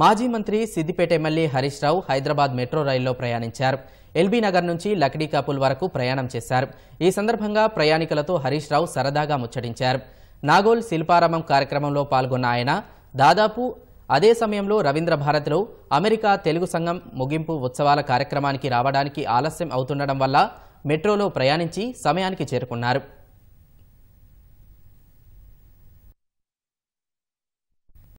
మాజీ మంత్రి Siddipet MLA Harish Rao Hyderabad metro రైల్లో ప్రయాణించారు ఎల్బీ నగర్ నుంచి లక్డీ కాపుల్ వరకు ప్రయాణం చేశారు ఈ సందర్భంగా ప్రయాణికులతో హరీష్ రావు సరదాగా ముచ్చటించారు నాగోల్ శిల్పారామం కార్యక్రమంలో పాల్గొన్న ఆయన దాదాపు అదే సమయంలో రవీంద్ర భారతిలో అమెరికా తెలుగు సంఘం ముగింపు ఉత్సవాల కార్యక్రమానికి రావడానికి ఆలస్యం అవుతుండడం వల్ల మెట్రోలో ప్రయాణించి సమయానికి చేరుకున్నారు